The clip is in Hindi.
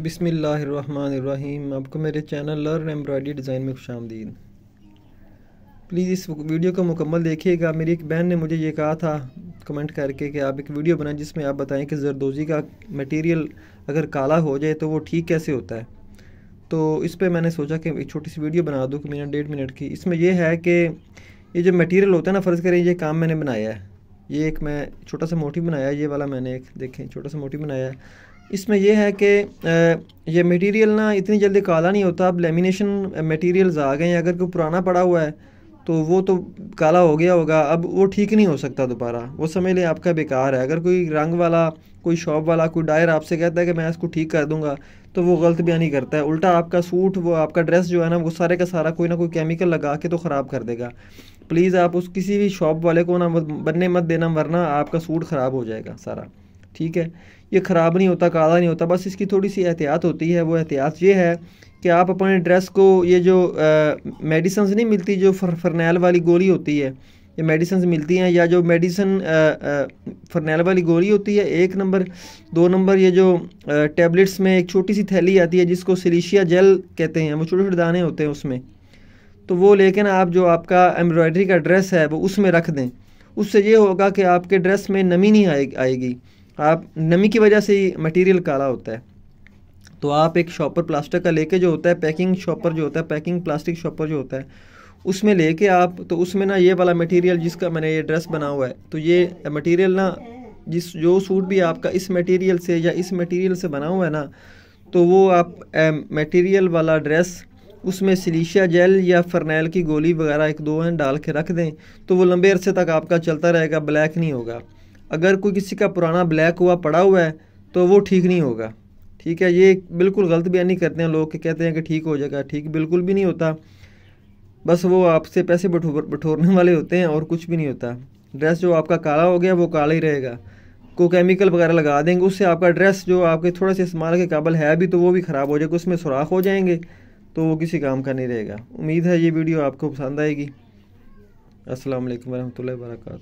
बिसमीम आपको मेरे चैनल लर्न एम्ब्रॉयडरी डिज़ाइन में खुश आमदीद प्लीज़ इस वीडियो को मुकम्मल देखिएगा मेरी एक बहन ने मुझे ये कहा था कमेंट करके कि आप एक वीडियो बनाएं जिसमें आप बताएं कि जरदोजी का मटेरियल अगर काला हो जाए तो वो ठीक कैसे होता है तो इस पर मैंने सोचा कि एक छोटी सी वीडियो बना दूँ कि मैंने डेढ़ मिनट की इसमें यह है कि ये जो मटीरियल होता है ना फ़र्ज़ करें ये काम मैंने बनाया है ये एक मैं छोटा सा मोटी बनाया ये वाला मैंने एक देखें छोटा सा मोटी बनाया है इसमें यह है कि ये मटेरियल ना इतनी जल्दी काला नहीं होता अब लेमिनेशन मटेरियल्स आ गए हैं अगर कोई पुराना पड़ा हुआ है तो वो तो काला हो गया होगा अब वो ठीक नहीं हो सकता दोबारा वो समझ लें आपका बेकार है अगर कोई रंग वाला कोई शॉप वाला कोई डायर आपसे कहता है कि मैं इसको ठीक कर दूंगा तो वो गलत नहीं करता है उल्टा आपका सूट वो आपका ड्रेस जो है ना वो सारे का सारा कोई ना कोई केमिकल लगा के तो ख़राब कर देगा प्लीज़ आप उस किसी भी शॉप वाले को ना बनने मत देना वरना आपका सूट ख़राब हो जाएगा सारा ठीक है ये ख़राब नहीं होता काला नहीं होता बस इसकी थोड़ी सी एहतियात होती है वो एहतियात ये है कि आप अपने ड्रेस को ये जो मेडिसन नहीं मिलती जो फर, फरनैल वाली गोली होती है ये मेडिसन मिलती हैं या जो मेडिसन फरनैल वाली गोली होती है एक नंबर दो नंबर ये जो टेबलेट्स में एक छोटी सी थैली आती है जिसको सिलीशिया जेल कहते हैं वो छोटे छोटे दाने होते हैं उसमें तो वो लेकिन आप जो आपका एम्ब्रॉयडरी का ड्रेस है वो उसमें रख दें उससे ये होगा कि आपके ड्रेस में नमी नहीं आएगी आप नमी की वजह से ही मटेरियल काला होता है तो आप एक शॉपर प्लास्टिक का लेके जो होता है पैकिंग शॉपर जो होता है पैकिंग प्लास्टिक शॉपर जो होता है उसमें लेके आप तो उसमें ना ये वाला मटेरियल जिसका मैंने ये ड्रेस बना हुआ है तो ये मटेरियल ना जिस जो सूट भी आपका इस मटेरियल से या इस मटेरियल से बना हुआ है ना तो वो आप मटेरियल वाला ड्रेस उसमें सिलीशिया जेल या फरनेल की गोली वगैरह एक दो हैं डाल के रख दें तो वो लंबे अरसे तक आपका चलता रहेगा ब्लैक नहीं होगा अगर कोई किसी का पुराना ब्लैक हुआ पड़ा हुआ है तो वो ठीक नहीं होगा ठीक है ये बिल्कुल गलत बयान नहीं करते हैं लोग के कहते हैं कि ठीक हो जाएगा ठीक बिल्कुल भी नहीं होता बस वो आपसे पैसे बठोर बठोरने वाले होते हैं और कुछ भी नहीं होता ड्रेस जो आपका काला हो गया वो काला ही रहेगा को केमिकल वगैरह लगा देंगे उससे आपका ड्रेस जो आपके थोड़ा से इस्तेमाल के काबल है भी तो वो भी ख़राब हो जाएगा उसमें सुराख हो जाएंगे तो वो किसी काम का नहीं रहेगा उम्मीद है ये वीडियो आपको पसंद आएगी असलम वरहमल वर्का